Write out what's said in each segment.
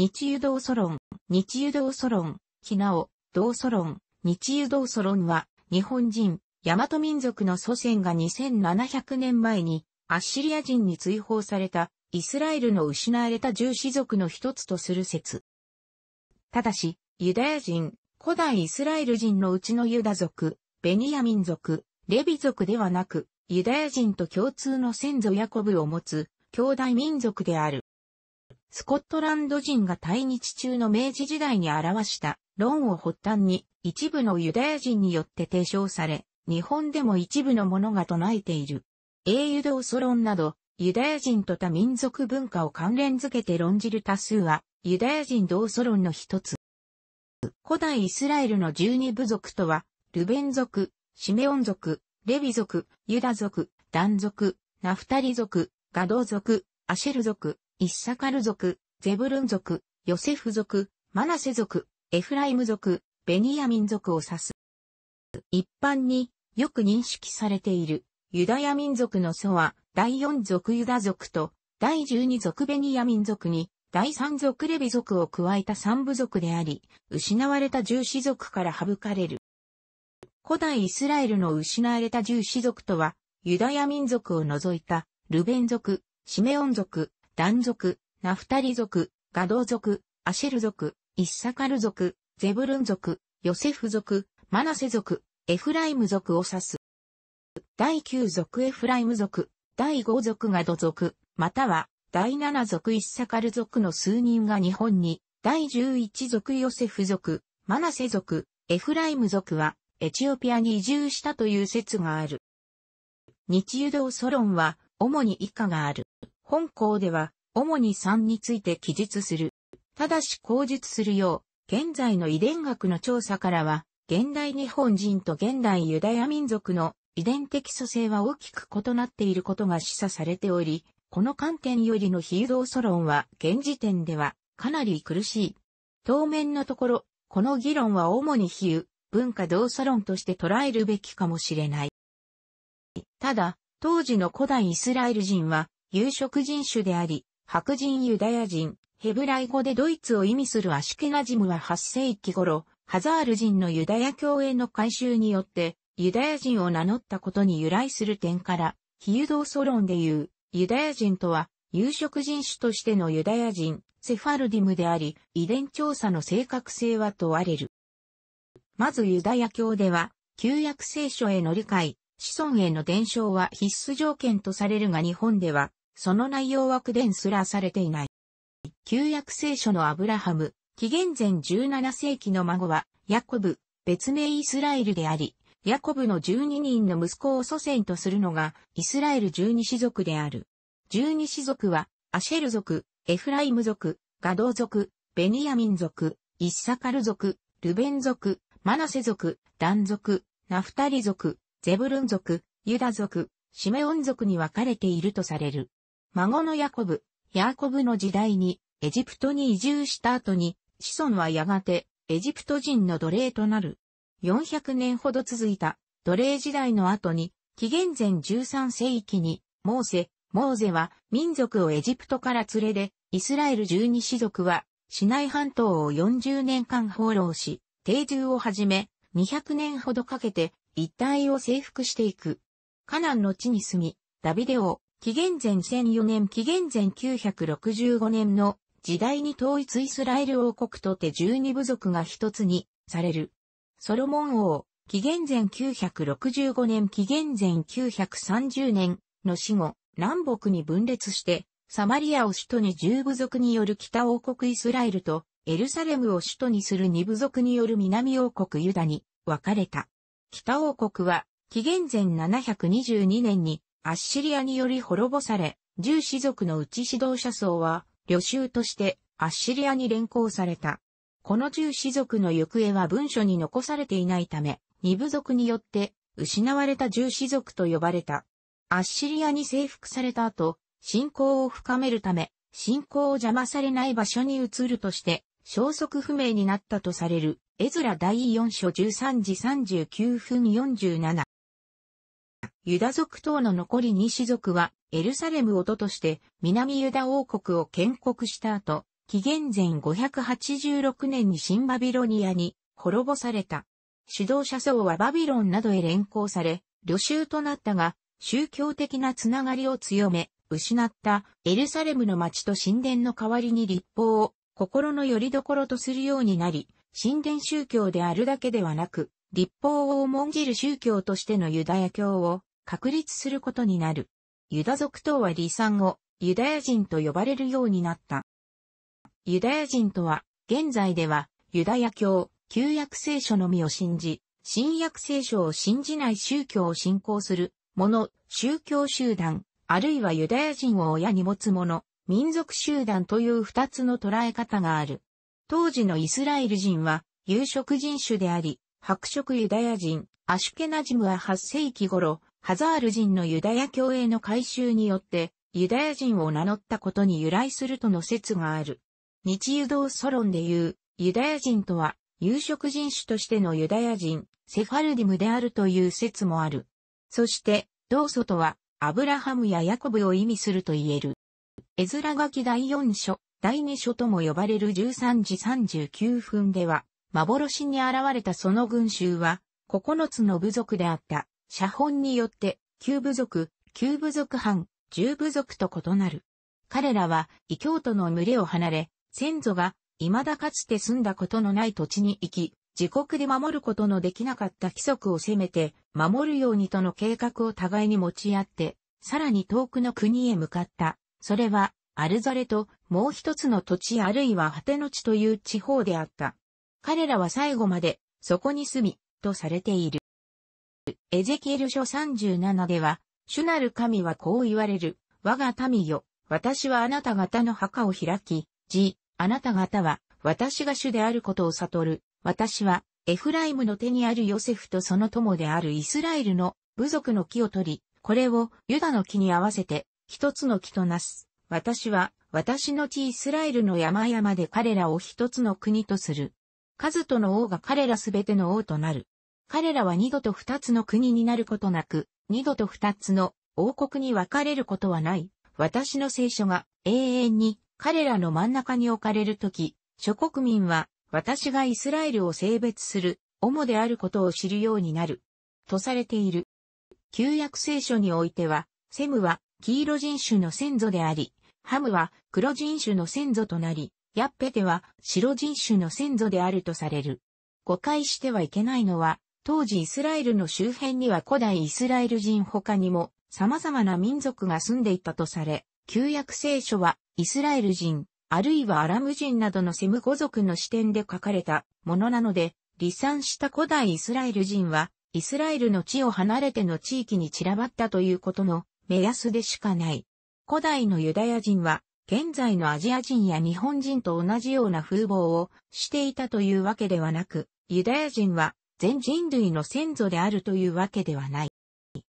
日湯道ソロン、日湯道ソロン、ひなお、道ソロン、日湯道ソロンは、日本人、大和民族の祖先が2700年前に、アッシリア人に追放された、イスラエルの失われた重子族の一つとする説。ただし、ユダヤ人、古代イスラエル人のうちのユダ族、ベニヤ民族、レビ族ではなく、ユダヤ人と共通の先祖ヤコブを持つ、兄弟民族である。スコットランド人が対日中の明治時代に表した論を発端に一部のユダヤ人によって提唱され、日本でも一部の者が唱えている。英ユ同ソ論など、ユダヤ人と他民族文化を関連づけて論じる多数は、ユダヤ人同祖論の一つ。古代イスラエルの十二部族とは、ルベン族、シメオン族、レビ族、ユダ族、ダン族、ナフタリ族、ガド族、アシェル族、イッサカル族、ゼブルン族、ヨセフ族、マナセ族、エフライム族、ベニヤ民族を指す。一般によく認識されているユダヤ民族の祖は第四族ユダ族と第十二族ベニヤ民族に第三族レビ族を加えた三部族であり、失われた十四族から省かれる。古代イスラエルの失われた十四族とは、ユダヤ民族を除いたルベン族、シメオン族、ダン族、ナフタリ族、ガド族、アシェル族、イッサカル族、ゼブルン族、ヨセフ族、マナセ族、エフライム族を指す。第9族エフライム族、第5族ガド族、または第7族イッサカル族の数人が日本に、第11族ヨセフ族、マナセ族、エフライム族はエチオピアに移住したという説がある。日誘導ソロンは主に以下がある。本校では、主に3について記述する。ただし口述するよう、現在の遺伝学の調査からは、現代日本人と現代ユダヤ民族の遺伝的組成は大きく異なっていることが示唆されており、この観点よりの非誘導素論は現時点ではかなり苦しい。当面のところ、この議論は主に比喩、文化動素論として捉えるべきかもしれない。ただ、当時の古代イスラエル人は有色人種であり、白人ユダヤ人、ヘブライ語でドイツを意味するアシュケナジムは8世紀頃、ハザール人のユダヤ教への改修によって、ユダヤ人を名乗ったことに由来する点から、非ユドーソロンでいう、ユダヤ人とは、有色人種としてのユダヤ人、セファルディムであり、遺伝調査の正確性は問われる。まずユダヤ教では、旧約聖書への理解、子孫への伝承は必須条件とされるが日本では、その内容は区伝すらされていない。旧約聖書のアブラハム、紀元前17世紀の孫は、ヤコブ、別名イスラエルであり、ヤコブの12人の息子を祖先とするのが、イスラエル12氏族である。12氏族は、アシェル族、エフライム族、ガドー族、ベニヤミン族、イッサカル族、ルベン族、マナセ族、ダン族、ナフタリ族、ゼブルン族、ユダ族、シメオン族に分かれているとされる。孫のヤコブ、ヤコブの時代に、エジプトに移住した後に、子孫はやがて、エジプト人の奴隷となる。400年ほど続いた、奴隷時代の後に、紀元前13世紀に、モーセ、モーゼは民族をエジプトから連れで、イスラエル十二氏族は、市内半島を40年間放浪し、定住をはじめ、200年ほどかけて、一帯を征服していく。カナンの地に住み、ダビデ王、紀元前1004年紀元前965年の時代に統一イスラエル王国とて十二部族が一つにされる。ソロモン王、紀元前965年紀元前930年の死後、南北に分裂して、サマリアを首都に十部族による北王国イスラエルと、エルサレムを首都にする二部族による南王国ユダに分かれた。北王国は、紀元前722年にアッシリアにより滅ぼされ、十士族のうち指導者層は、旅衆としてアッシリアに連行された。この十士族の行方は文書に残されていないため、二部族によって失われた十士族と呼ばれた。アッシリアに征服された後、信仰を深めるため、信仰を邪魔されない場所に移るとして、消息不明になったとされる、エズラ第4章13時39分47。ユダ族等の残り2種族は、エルサレムをととして、南ユダ王国を建国した後、紀元前586年に新バビロニアに滅ぼされた。指導者層はバビロンなどへ連行され、旅衆となったが、宗教的なつながりを強め、失ったエルサレムの町と神殿の代わりに立法を心の拠り所とするようになり、神殿宗教であるだけではなく、立法を重んじる宗教としてのユダヤ教を確立することになる。ユダ族等は離散後、ユダヤ人と呼ばれるようになった。ユダヤ人とは、現在では、ユダヤ教、旧約聖書のみを信じ、新約聖書を信じない宗教を信仰する者、宗教集団、あるいはユダヤ人を親に持つ者、民族集団という二つの捉え方がある。当時のイスラエル人は、有色人種であり、白色ユダヤ人、アシュケナジムは8世紀頃、ハザール人のユダヤ教への改修によって、ユダヤ人を名乗ったことに由来するとの説がある。日誘導ソロンでいう、ユダヤ人とは、有色人種としてのユダヤ人、セファルディムであるという説もある。そして、同祖とは、アブラハムやヤコブを意味すると言える。絵面書き第四書、第二書とも呼ばれる13時39分では、幻に現れたその群衆は、9つの部族であった。写本によって、旧部族、旧部族藩、重部族と異なる。彼らは、異教徒の群れを離れ、先祖が、未だかつて住んだことのない土地に行き、自国で守ることのできなかった規則を責めて、守るようにとの計画を互いに持ち合って、さらに遠くの国へ向かった。それは、アルザレと、もう一つの土地あるいは果ての地という地方であった。彼らは最後まで、そこに住み、とされている。エゼキエル書37では、主なる神はこう言われる。我が民よ、私はあなた方の墓を開き、じ、あなた方は、私が主であることを悟る。私は、エフライムの手にあるヨセフとその友であるイスラエルの部族の木を取り、これをユダの木に合わせて、一つの木となす。私は、私の地イスラエルの山々で彼らを一つの国とする。カズとの王が彼らすべての王となる。彼らは二度と二つの国になることなく、二度と二つの王国に分かれることはない。私の聖書が永遠に彼らの真ん中に置かれるとき、諸国民は私がイスラエルを性別する、主であることを知るようになる、とされている。旧約聖書においては、セムは黄色人種の先祖であり、ハムは黒人種の先祖となり、ヤッペテは白人種の先祖であるとされる。誤解してはいけないのは、当時イスラエルの周辺には古代イスラエル人他にも様々な民族が住んでいたとされ、旧約聖書はイスラエル人、あるいはアラム人などのセム語族の視点で書かれたものなので、離散した古代イスラエル人は、イスラエルの地を離れての地域に散らばったということの目安でしかない。古代のユダヤ人は、現在のアジア人や日本人と同じような風貌をしていたというわけではなく、ユダヤ人は全人類の先祖であるというわけではない。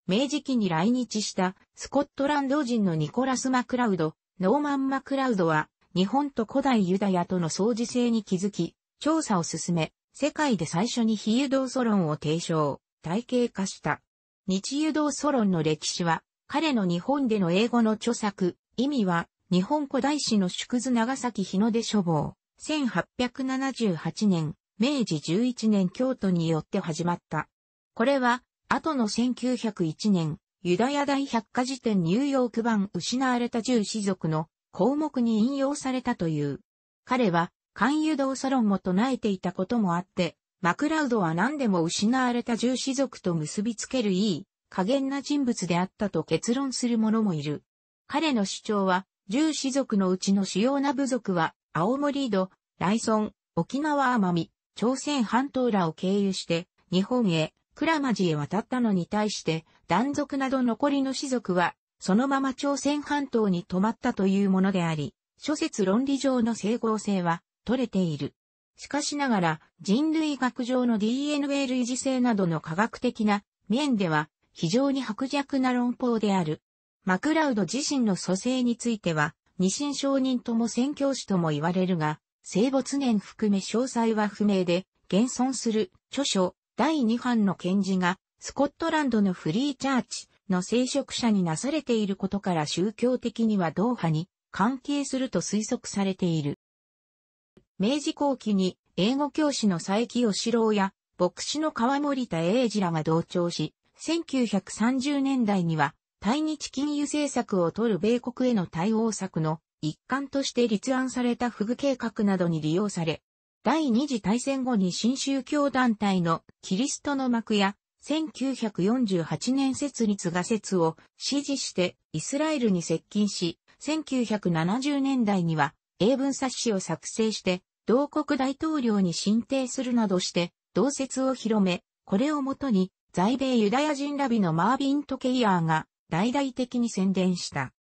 明治期に来日したスコットランド人のニコラス・マクラウド、ノーマン・マクラウドは日本と古代ユダヤとの相似性に気づき、調査を進め、世界で最初に非誘導ソロンを提唱、体系化した。日誘導ソロンの歴史は、彼の日本での英語の著作、意味は、日本古代史の縮図長崎日の出書房、1878年、明治11年京都によって始まった。これは、後の1901年、ユダヤ大百科事典ニューヨーク版失われた十士族の項目に引用されたという。彼は、関誘道サロンも唱えていたこともあって、マクラウドは何でも失われた獣士族と結びつけるいい、加減な人物であったと結論する者もいる。彼の主張は、獣士族のうちの主要な部族は、青森井戸、ライソン、沖縄奄美、朝鮮半島らを経由して日本へ、倉マジへ渡ったのに対して、断族など残りの士族は、そのまま朝鮮半島に泊まったというものであり、諸説論理上の整合性は取れている。しかしながら、人類学上の DNA 類似性などの科学的な面では、非常に薄弱な論法である。マクラウド自身の蘇生については、二神承認とも宣教師とも言われるが、生没年含め詳細は不明で、現存する著書第2版の検事が、スコットランドのフリーチャーチの聖職者になされていることから宗教的にはドーハに関係すると推測されている。明治後期に英語教師の佐伯義郎や牧師の川森田英二らが同調し、1930年代には対日金融政策を取る米国への対応策の一環として立案されたフグ計画などに利用され、第二次大戦後に新宗教団体のキリストの幕や1948年設立が説を支持してイスラエルに接近し、1970年代には英文冊子を作成して同国大統領に進呈するなどして同説を広め、これをもとに在米ユダヤ人ラビのマービン・トケイヤーが大々的に宣伝した。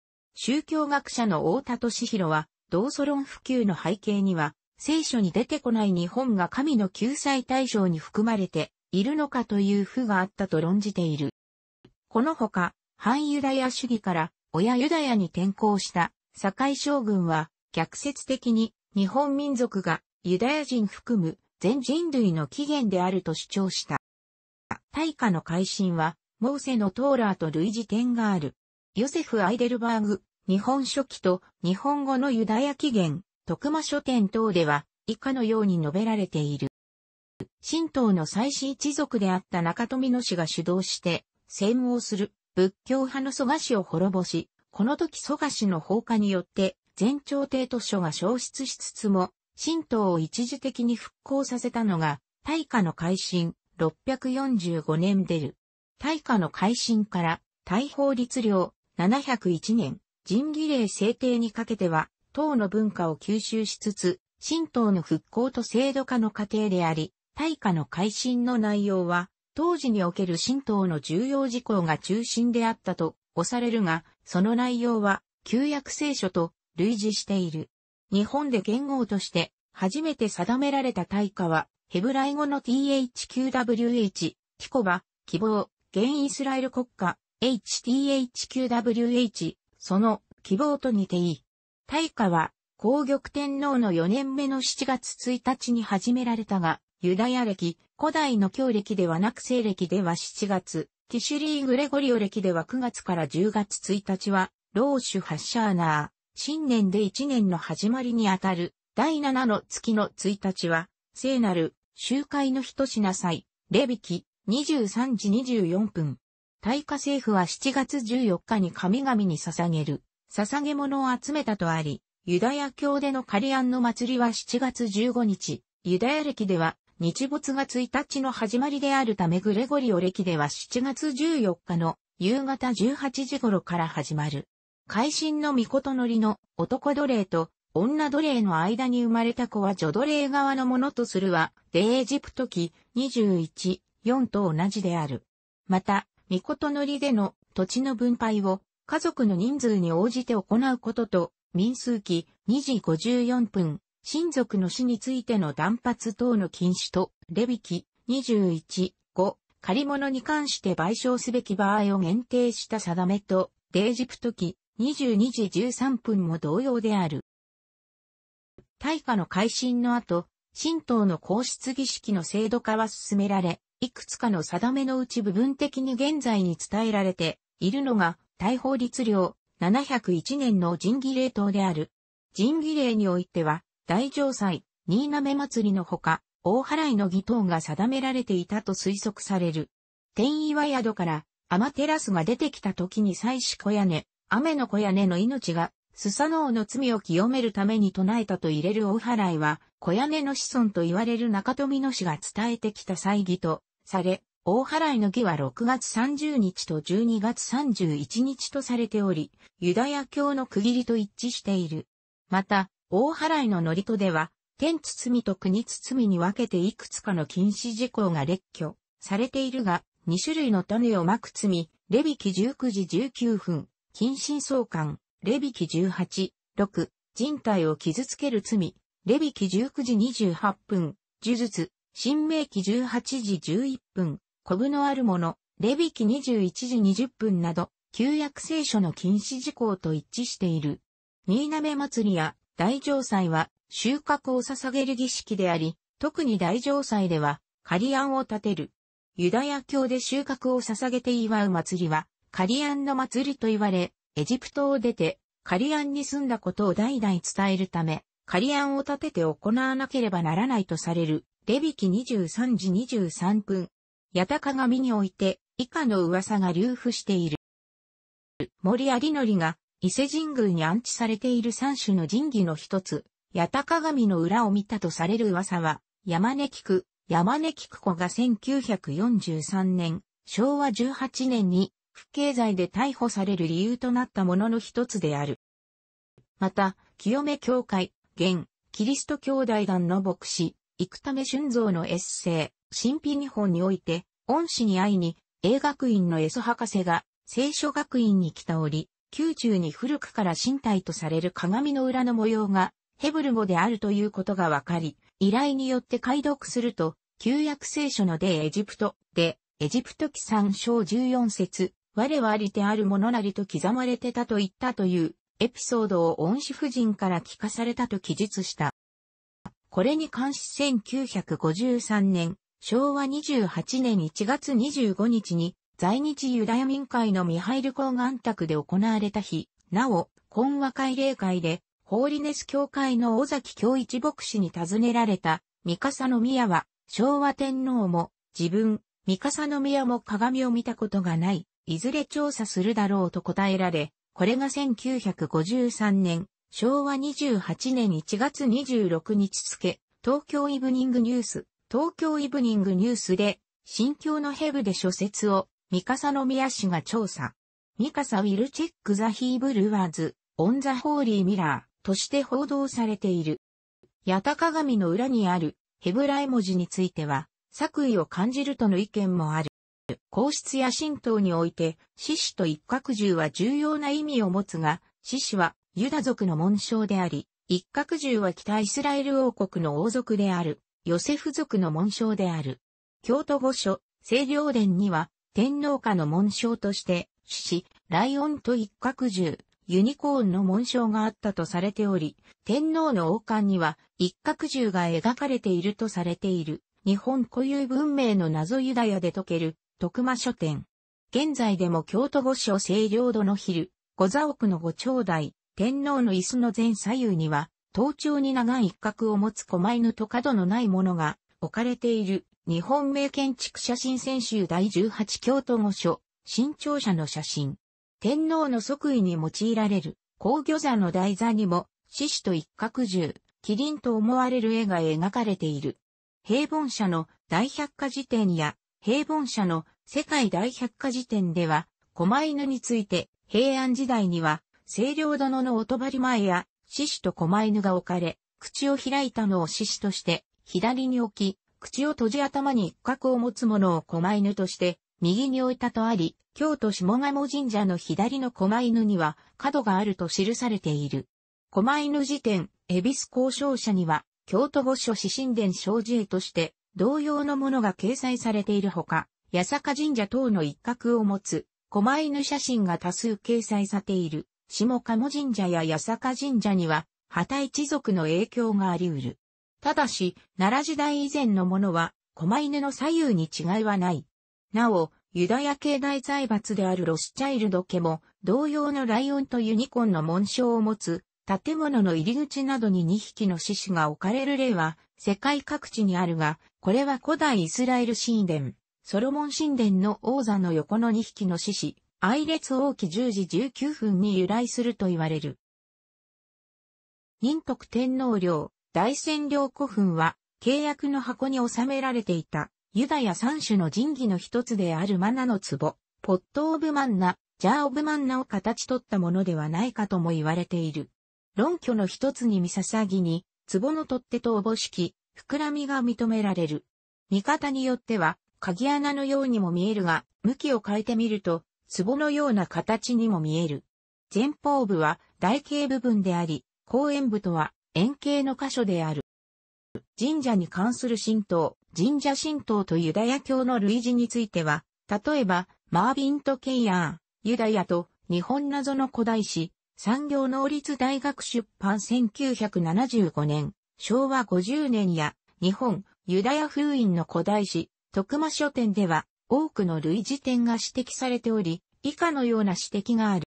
宗教学者の大田敏弘は、同祖論普及の背景には、聖書に出てこない日本が神の救済対象に含まれているのかという負があったと論じている。このほか、反ユダヤ主義から親ユダヤに転向した堺将軍は逆説的に日本民族がユダヤ人含む全人類の起源であると主張した。大化の改新は、モーセのトーラーと類似点がある。ヨセフ・アイデルバーグ、日本書紀と日本語のユダヤ起源、徳間書店等では以下のように述べられている。神道の祭祀一族であった中富野氏が主導して、専門する仏教派の蘇我氏を滅ぼし、この時蘇我氏の放火によって、全朝廷図書が消失しつつも、神道を一時的に復興させたのが、大化の改新645年出る。大化の改新から大宝律令701年、人儀礼制定にかけては、唐の文化を吸収しつつ、神道の復興と制度化の過程であり、大化の改新の内容は、当時における神道の重要事項が中心であったと押されるが、その内容は旧約聖書と類似している。日本で言語として初めて定められた大化は、ヘブライ語の THQWH、ティコバ、希望、現イスラエル国家、HTHQWH、その希望と似ていい。大化は、皇玉天皇の4年目の7月1日に始められたが、ユダヤ歴、古代の教歴ではなく西歴では7月、ティシュリー・グレゴリオ歴では9月から10月1日は、ローシュ・ハッシャーナー、新年で1年の始まりにあたる、第7の月の1日は、聖なる、集会の一品祭、レビキ、23時24分、大化政府は7月14日に神々に捧げる、捧げ物を集めたとあり、ユダヤ教でのカリアンの祭りは7月15日、ユダヤ歴では日没が1日の始まりであるためグレゴリオ歴では7月14日の夕方18時頃から始まる。会心の御事のりの男奴隷と女奴隷の間に生まれた子は女奴隷側のものとするは、デエジプト記21、4と同じである。また、御事のりでの土地の分配を家族の人数に応じて行うことと、民数記2時54分、親族の死についての断髪等の禁止と、レビキ21、5、借り物に関して賠償すべき場合を限定した定めと、デージプト記22時13分も同様である。大化の改新の後、神道の皇室儀式の制度化は進められ、いくつかの定めのうち部分的に現在に伝えられているのが、大法律令701年の人儀令等である。人儀令においては、大城祭、新滑祭りのほか、大払いの儀等が定められていたと推測される。天岩宿から天照が出てきた時に祭祀小屋根、雨の小屋根の命が、スサノオの罪を清めるために唱えたと入れる大払いは、小屋根の子孫と言われる中富野氏が伝えてきた祭儀とされ、大払いの儀は6月30日と12月31日とされており、ユダヤ教の区切りと一致している。また、大払いの祝詞では、天包と国包に分けていくつかの禁止事項が列挙されているが、2種類の種をまく罪、レビキ19時19分、近親相関、レビキ18、6、人体を傷つける罪、レビキ19時28分、呪術、新明記18時11分、コブのあるもの、レビ記21時20分など、旧約聖書の禁止事項と一致している。新鍋祭りや大城祭は収穫を捧げる儀式であり、特に大城祭では、仮案を立てる。ユダヤ教で収穫を捧げて祝う祭りは、仮案の祭りと言われ、エジプトを出て、仮案に住んだことを代々伝えるため、仮案を立てて行わなければならないとされるレビキ23時23分。八田神において、以下の噂が流布している。森有則が、伊勢神宮に安置されている三種の神器の一つ、八田神の裏を見たとされる噂は、山根菊、山根菊子が1943年、昭和18年に、不敬罪で逮捕される理由となったものの一つである。また、清め教会、現、キリスト教大団の牧師、生為俊造のエッセイ、神秘日本において、恩師に会いに、英学院のエソ博士が、聖書学院に来たおり、宮中に古くから身体とされる鏡の裏の模様が、ヘブル語であるということがわかり、依頼によって解読すると、旧約聖書のデエジプト、で、エジプト記参章14節我はありてあるものなりと刻まれてたと言ったという、エピソードを恩師夫人から聞かされたと記述した。これに関し1953年、昭和28年1月25日に、在日ユダヤ民会のミハイル公願宅で行われた日、なお、懇和会例会で、ホーリネス教会の尾崎教一牧師に尋ねられた、三笠宮は、昭和天皇も、自分、三笠宮も鏡を見たことがない、いずれ調査するだろうと答えられ、これが1953年、昭和28年1月26日付、東京イブニングニュース、東京イブニングニュースで、新京のヘブで諸説を、三笠宮氏が調査。ミカサ・ウィルチェック・ザ・ヒーブルワーズ、オン・ザ・ホーリー・ミラーとして報道されている。八鷹鏡の裏にあるヘブライ文字については、作為を感じるとの意見もある。皇室や神道において、獅子と一角獣は重要な意味を持つが、獅子はユダ族の紋章であり、一角獣は北イスラエル王国の王族である、ヨセフ族の紋章である。京都御所、清涼殿には、天皇家の紋章として、獅子、ライオンと一角獣、ユニコーンの紋章があったとされており、天皇の王冠には、一角獣が描かれているとされている、日本固有文明の謎ユダヤで解ける、徳間書店。現在でも京都御所清涼殿の昼、御座奥の御頂戴、天皇の椅子の前左右には、頭頂に長い一角を持つ狛犬と角のないものが置かれている日本名建築写真選集第18京都御所、新庁舎の写真。天皇の即位に用いられる皇御座の台座にも、獅子と一角獣、麒麟と思われる絵が描かれている。平凡社の大百科事典や平凡社の世界大百科事典では、狛犬について平安時代には清涼殿の音張り前や、獅子と狛犬が置かれ、口を開いたのを獅子として、左に置き、口を閉じ頭に一角を持つ者を狛犬として、右に置いたとあり、京都下鴨神社の左の狛犬には角があると記されている。狛犬辞典、恵比寿交渉者には、京都御所指神殿障事絵として、同様のものが掲載されているほか、八坂神社等の一角を持つ、狛犬写真が多数掲載されている。下鴨神社や八坂神社には、旗一族の影響があり得る。ただし、奈良時代以前のものは、狛犬の左右に違いはない。なお、ユダヤ系大財閥であるロスチャイルド家も、同様のライオンとユニコンの紋章を持つ、建物の入り口などに2匹の獅子が置かれる例は、世界各地にあるが、これは古代イスラエル神殿、ソロモン神殿の王座の横の2匹の獅子、愛列王記10時19分に由来すると言われる。仁徳天皇陵、大仙陵古墳は、契約の箱に収められていた、ユダヤ三種の神器の一つであるマナの壺、ポット・オブ・マンナ、ジャー・オブ・マンナを形取ったものではないかとも言われている。論拠の一つに見ささぎに、壺の取っ手とおぼしき、膨らみが認められる。見方によっては、鍵穴のようにも見えるが、向きを変えてみると、壺のような形にも見える。前方部は台形部分であり、後円部とは円形の箇所である。神社に関する神道、神社神道とユダヤ教の類似については、例えば、マービンとケイヤー、ユダヤと日本謎の古代史、産業能率大学出版1975年、昭和50年や日本ユダヤ封印の古代史、徳間書店では多くの類似点が指摘されており、以下のような指摘がある。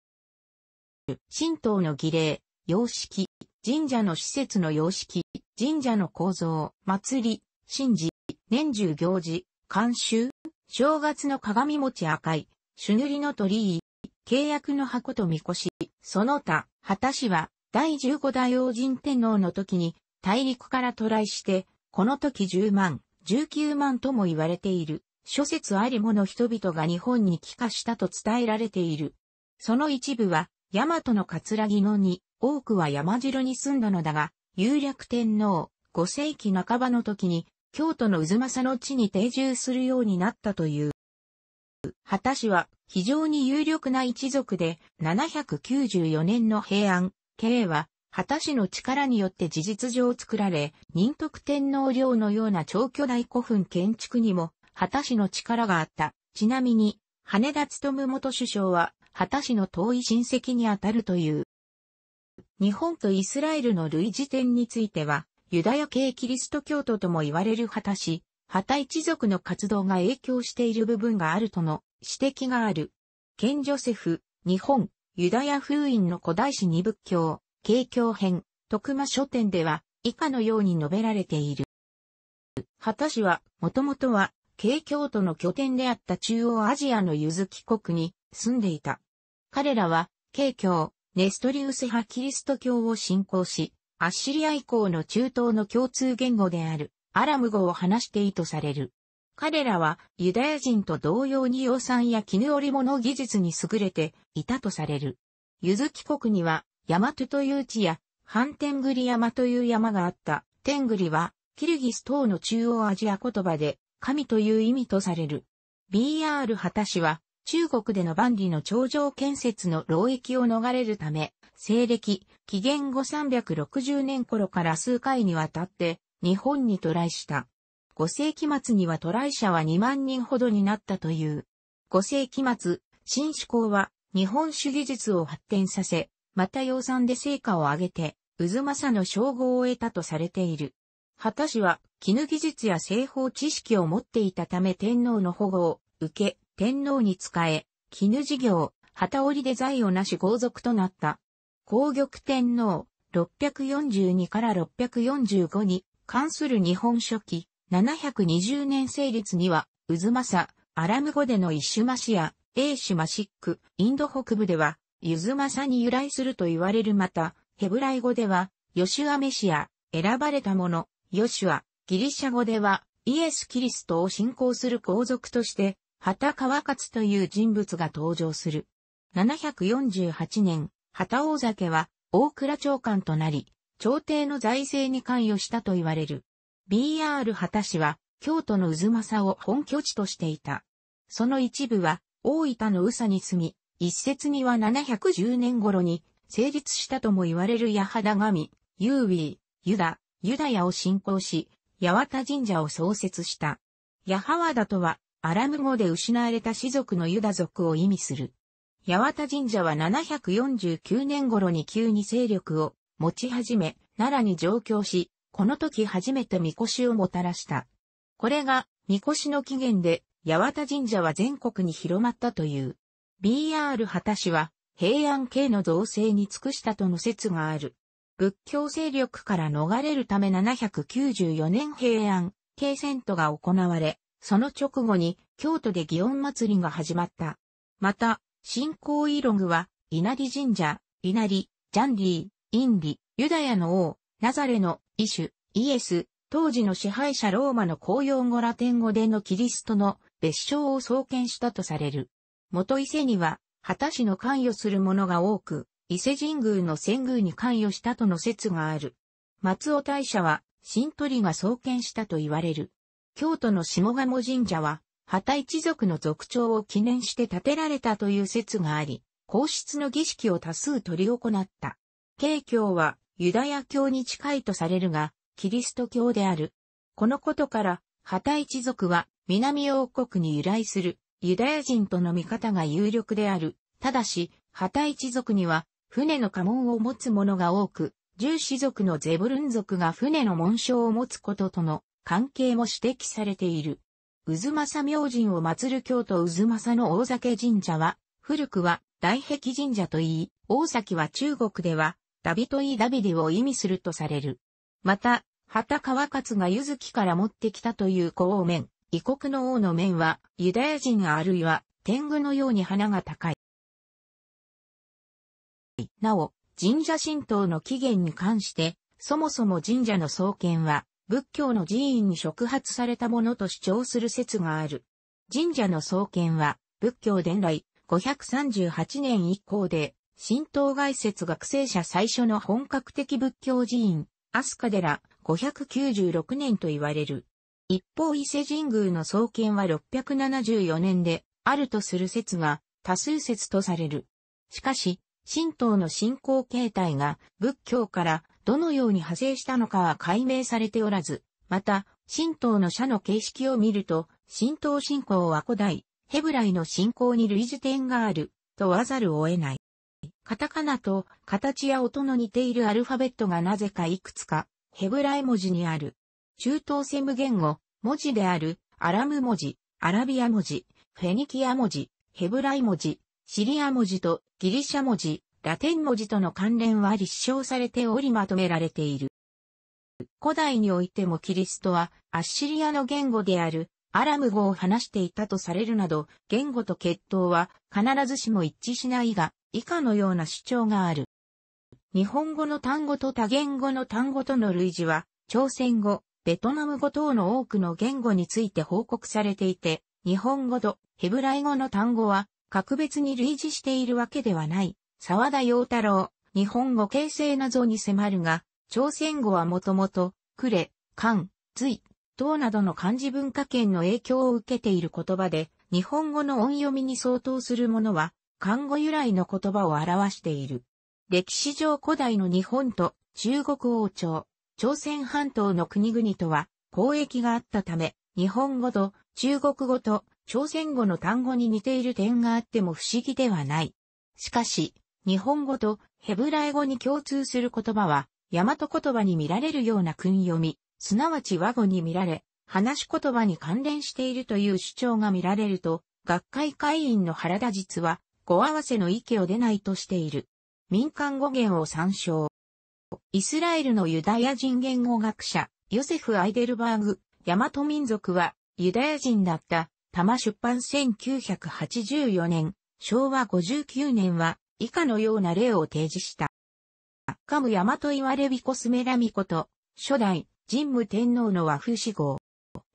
神道の儀礼、様式、神社の施設の様式、神社の構造、祭り、神事、年中行事、慣習、正月の鏡餅赤い、朱塗りの鳥居、契約の箱とみこし、その他、果しは、第15代王神天皇の時に、大陸から渡来して、この時10万、19万とも言われている。諸説ありもの人々が日本に帰化したと伝えられている。その一部は、大和の葛城のに、多くは山城に住んだのだが、有略天皇、5世紀半ばの時に、京都の渦政の地に定住するようになったという。畑氏は非常に有力な一族で、794年の平安、慶は、畑氏の力によって事実上作られ、仁徳天皇陵のような超巨大古墳建築にも畑氏の力があった。ちなみに、羽田勤元首相は、畑氏の遠い親戚にあたるという。日本とイスラエルの類似点については、ユダヤ系キリスト教徒とも言われる畑氏、畑一族の活動が影響している部分があるとの指摘がある。ケン・ジョセフ、日本、ユダヤ封印の古代史に仏教、景教編、徳間書店では、以下のように述べられている。畑氏は、もともとは、京京都の拠点であった中央アジアのユズキ国に住んでいた。彼らは、京京、ネストリウス派キリスト教を信仰し、アッシリア以降の中東の共通言語である、アラム語を話していいとされる。彼らはユダヤ人と同様に養蚕や絹織物技術に優れていたとされる。ユズキ国には、ヤマトという地や、ハンテングリ山という山があった。テングリは、キルギス等の中央アジア言葉で、神という意味とされる。BR 旗氏は、中国での万里の頂上建設の労役を逃れるため、西暦、紀元後360年頃から数回にわたって、日本に渡来した。5世紀末には渡来者は2万人ほどになったという。5世紀末、新思考は、日本主義術を発展させ、また養蚕で成果を上げて、渦政の称号を得たとされている。畑氏は絹技術や製法知識を持っていたため天皇の保護を受け、天皇に仕え、絹事業、旗織で財をなし豪族となった。皇玉天皇、642から645に関する日本書紀、720年成立には、渦政、アラム語での一種マシや、英種マシック、インド北部では、ゆずまさに由来すると言われるまた、ヘブライ語では、ヨシュアメシア、選ばれたもの、ヨシュア、ギリシャ語では、イエス・キリストを信仰する皇族として、畑川勝という人物が登場する。748年、畑大酒は、大倉長官となり、朝廷の財政に関与したと言われる。BR 畑氏は、京都の渦政を本拠地としていた。その一部は、大分の宇佐に住み、一説には710年頃に、成立したとも言われる八肌神、ユーウィー、ユダ、ユダヤを信仰し、八幡神社を創設した。ヤハワダとは、アラム語で失われた氏族のユダ族を意味する。八幡神社は749年頃に急に勢力を持ち始め、奈良に上京し、この時初めて神輿をもたらした。これが、神輿の起源で、八幡神社は全国に広まったという。BR 畑氏は、平安系の造成に尽くしたとの説がある。仏教勢力から逃れるため794年平安、京戦都が行われ、その直後に京都で祇園祭りが始まった。また、信仰イログは、稲荷神社、稲荷、ジャンィー、インディ、ユダヤの王、ナザレの、イシュ、イエス、当時の支配者ローマの公用語ラテン語でのキリストの別称を創建したとされる。元伊勢には、果たしの関与する者が多く、伊勢神宮の遷宮に関与したとの説がある。松尾大社は、新鳥が創建したと言われる。京都の下鴨神社は、畑一族の族長を記念して建てられたという説があり、皇室の儀式を多数取り行った。慶教は、ユダヤ教に近いとされるが、キリスト教である。このことから、畑一族は、南王国に由来する、ユダヤ人との見方が有力である。ただし、畑一族には、船の家紋を持つ者が多く、獣氏族のゼブルン族が船の紋章を持つこととの関係も指摘されている。渦政明神を祀る京都渦政の大酒神社は、古くは大壁神社といい、大崎は中国では、ダビといいダビデを意味するとされる。また、畑川勝が柚月から持ってきたという古王面、異国の王の面は、ユダヤ人あるいは、天狗のように花が高い。なお、神社神道の起源に関して、そもそも神社の創建は、仏教の寺院に触発されたものと主張する説がある。神社の創建は、仏教伝来538年以降で、神道外説学生者最初の本格的仏教寺院、ア飛鳥寺596年と言われる。一方伊勢神宮の創建は674年で、あるとする説が多数説とされる。しかし、神道の信仰形態が仏教からどのように派生したのかは解明されておらず、また、神道の社の形式を見ると、神道信仰は古代、ヘブライの信仰に類似点がある、とわざるを得ない。カタカナと形や音の似ているアルファベットがなぜかいくつか、ヘブライ文字にある。中東セム言語、文字である、アラム文字、アラビア文字、フェニキア文字、ヘブライ文字、シリア文字とギリシャ文字、ラテン文字との関連は立証されておりまとめられている。古代においてもキリストはアッシリアの言語であるアラム語を話していたとされるなど、言語と血統は必ずしも一致しないが、以下のような主張がある。日本語の単語と多言語の単語との類似は、朝鮮語、ベトナム語等の多くの言語について報告されていて、日本語とヘブライ語の単語は格別に類似しているわけではない、沢田洋太郎、日本語形成謎に迫るが、朝鮮語はもともと、くれ、かん、ずい、等などの漢字文化圏の影響を受けている言葉で、日本語の音読みに相当するものは、漢語由来の言葉を表している。歴史上古代の日本と中国王朝、朝鮮半島の国々とは交易があったため、日本語と中国語と朝鮮語の単語に似ている点があっても不思議ではない。しかし、日本語とヘブライ語に共通する言葉は、大和言葉に見られるような訓読み、すなわち和語に見られ、話し言葉に関連しているという主張が見られると、学会会員の原田実は、語合わせの意見を出ないとしている。民間語源を参照。イスラエルのユダヤ人言語学者、ヨセフ・アイデルバーグ、大和民族は、ユダヤ人だった玉出版1984年、昭和59年は、以下のような例を提示した。カムヤマトイワレビコスメラミコと、初代、神武天皇の和風志号。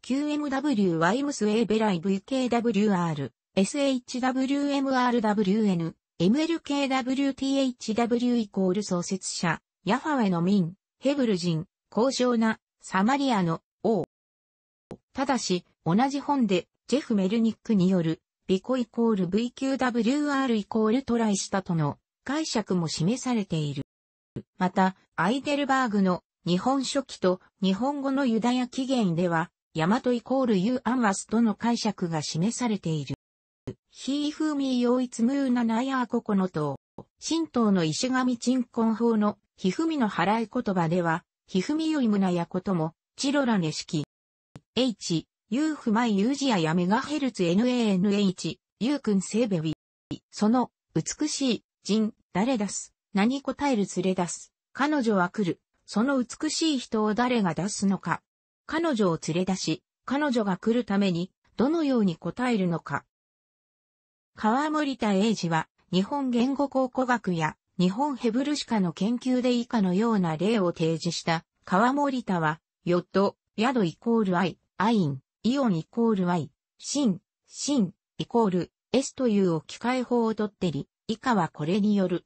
QMW ワイムスウェーベライ VKWR、SHWMRWN、MLKWTHW イコール創設者、ヤファウェの民、ヘブル人、高尚な、サマリアの王。ただし、同じ本で、ジェフ・メルニックによる、ビコイコール VQWR イコールトライしたとの解釈も示されている。また、アイデルバーグの日本書紀と日本語のユダヤ起源では、ヤマトイコールユーアンワスとの解釈が示されている。ヒーフーミーヨイツムーナナヤーココノト神道の石神鎮魂法のヒフミの払い言葉では、ヒフミヨイムナヤことも、チロラネ式。H、ユーフマイユージアやメガヘルツ NANH、ユー君セーベウィ。その、美しい、人、誰出す、何答える連れ出す、彼女は来る、その美しい人を誰が出すのか。彼女を連れ出し、彼女が来るために、どのように答えるのか。川森田英二は、日本言語考古学や、日本ヘブルシカの研究で以下のような例を提示した、川森田は、ヨット、宿イコールアイ、アイン、イオンイコール Y、シン、シン、イコール S という置き換え法をとってり、以下はこれによる。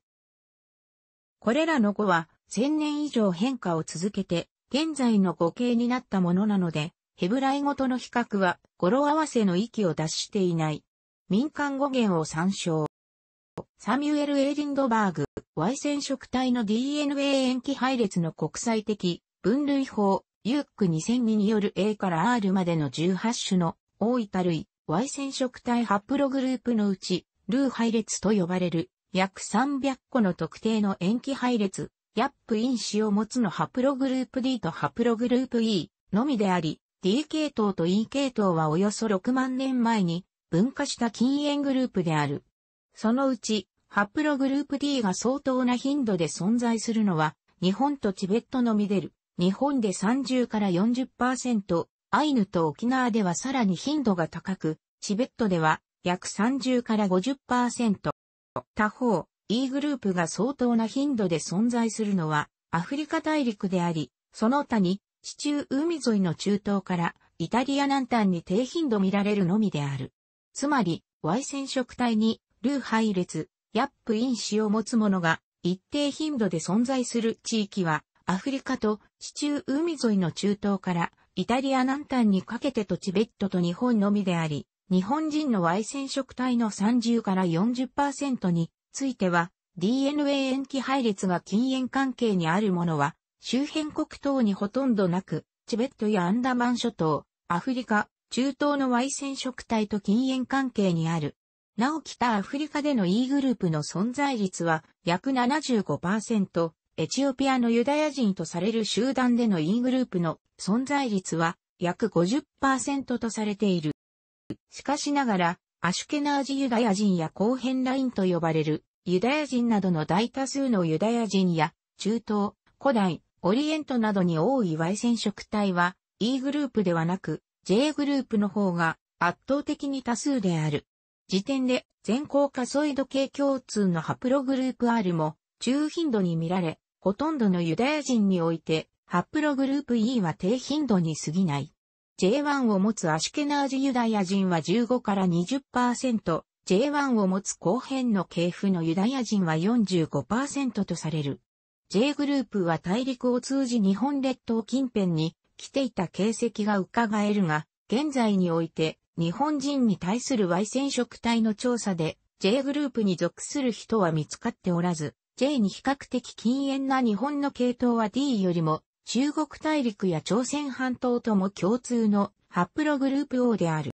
これらの語は、1000年以上変化を続けて、現在の語形になったものなので、ヘブライ語との比較は語呂合わせの域を脱していない。民間語源を参照。サミュエル・エイリンドバーグ、Y 染色体の DNA 塩基配列の国際的分類法ユック2002による A から R までの18種の大分類 Y 染色体ハプログループのうち、ルー配列と呼ばれる約300個の特定の塩基配列、ヤップ因子を持つのハプログループ D とハプログループ E のみであり、D 系統と E 系統はおよそ6万年前に分化した禁煙グループである。そのうち、ハプログループ D が相当な頻度で存在するのは、日本とチベットのみでる。日本で30から40%、アイヌと沖縄ではさらに頻度が高く、チベットでは約30から50%。他方、E グループが相当な頻度で存在するのはアフリカ大陸であり、その他に地中海沿いの中東からイタリア南端に低頻度見られるのみである。つまり、Y 染色体にルー配列、ヤップ因子を持つものが一定頻度で存在する地域はアフリカと地中海沿いの中東からイタリア南端にかけてとチベットと日本のみであり、日本人の Y 染色体の30から40%については DNA 塩基配列が禁煙関係にあるものは周辺国等にほとんどなく、チベットやアンダマン諸島、アフリカ、中東の Y 染色体と禁煙関係にある。なお北アフリカでの E グループの存在率は約75%、エチオピアのユダヤ人とされる集団での E グループの存在率は約50%とされている。しかしながら、アシュケナージユダヤ人や後編ラインと呼ばれるユダヤ人などの大多数のユダヤ人や中東、古代、オリエントなどに多い Y 染色体は E グループではなく J グループの方が圧倒的に多数である。時点で全高カソイド系共通のハプログループ R も中頻度に見られ、ほとんどのユダヤ人において、ハプログループ E は低頻度に過ぎない。J1 を持つアシュケナージユダヤ人は15から20%、J1 を持つ後編の系譜のユダヤ人は45%とされる。J グループは大陸を通じ日本列島近辺に来ていた形跡が伺えるが、現在において日本人に対する Y 染色体の調査で J グループに属する人は見つかっておらず、J に比較的禁煙な日本の系統は D よりも中国大陸や朝鮮半島とも共通のハプログループ O である。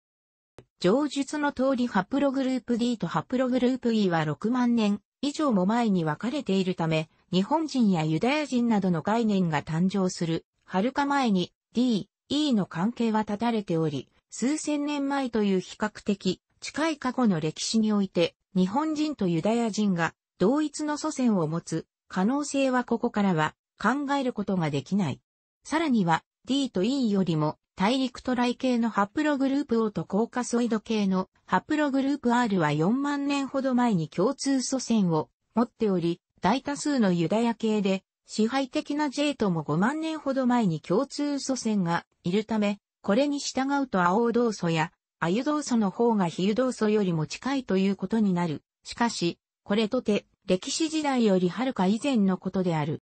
上述の通りハプログループ D とハプログループ E は6万年以上も前に分かれているため、日本人やユダヤ人などの概念が誕生する、はるか前に D、E の関係は断たれており、数千年前という比較的近い過去の歴史において、日本人とユダヤ人が同一の祖先を持つ可能性はここからは考えることができない。さらには D と E よりも大陸ラ来系のハプログループ O とコーカソイド系のハプログループ R は4万年ほど前に共通祖先を持っており、大多数のユダヤ系で支配的な J とも5万年ほど前に共通祖先がいるため、これに従うと青銅素やアユ銅素の方が比喩銅素よりも近いということになる。しかし、これとて歴史時代よりはるか以前のことである。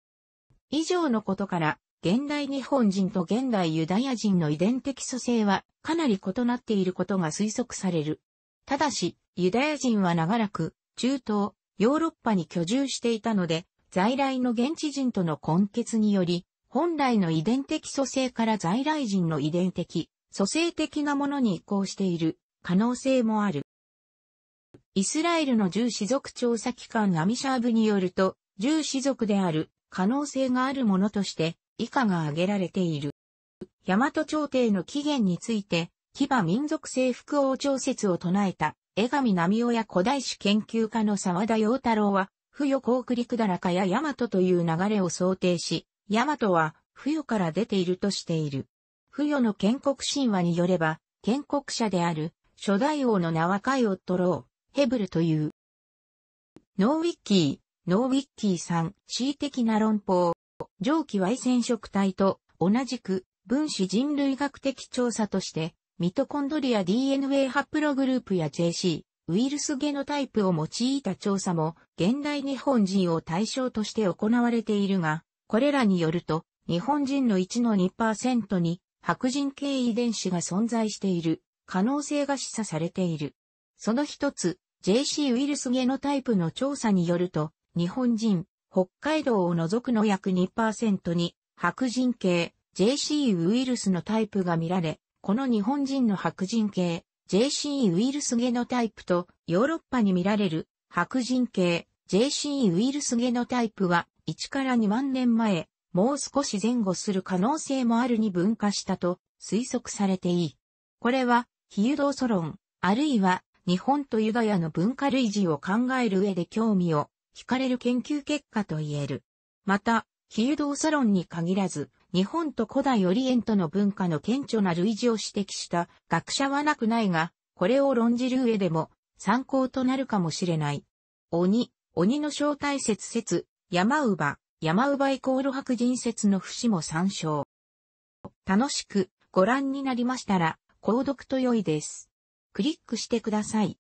以上のことから、現代日本人と現代ユダヤ人の遺伝的組成はかなり異なっていることが推測される。ただし、ユダヤ人は長らく中東、ヨーロッパに居住していたので、在来の現地人との根結により、本来の遺伝的組成から在来人の遺伝的、組成的なものに移行している可能性もある。イスラエルの銃士族調査機関アミシャーブによると、獣子族である可能性があるものとして以下が挙げられている。大和朝廷の起源について、騎馬民族征服王朝説を唱えた、江上波夫や古代史研究家の沢田陽太郎は、富与高栗だらかや大和という流れを想定し、大和は富与から出ているとしている。富与の建国神話によれば、建国者である初代王の名はカイオットロヘブルという。ノーウィッキー、ノーウィッキーさん、恣的な論法。上記 Y 染色体と同じく分子人類学的調査として、ミトコンドリア DNA ハプログループや JC、ウイルスゲノタイプを用いた調査も、現代日本人を対象として行われているが、これらによると、日本人の1の2%に白人系遺伝子が存在している可能性が示唆されている。その一つ、JC ウイルスゲノタイプの調査によると、日本人、北海道を除くの約2%に、白人系、JC ウイルスのタイプが見られ、この日本人の白人系、JC ウイルスゲノタイプと、ヨーロッパに見られる、白人系、JC ウイルスゲノタイプは、1から2万年前、もう少し前後する可能性もあるに分化したと推測されていい。これは、ヒユドーソロン、あるいは日本とユダヤの文化類似を考える上で興味を惹かれる研究結果と言える。また、比喩道サロンに限らず、日本と古代オリエントの文化の顕著な類似を指摘した学者はなくないが、これを論じる上でも参考となるかもしれない。鬼、鬼の正体説説、山乳山乳イコール白人説の節も参照。楽しくご覧になりましたら、購読と良いです。クリックしてください。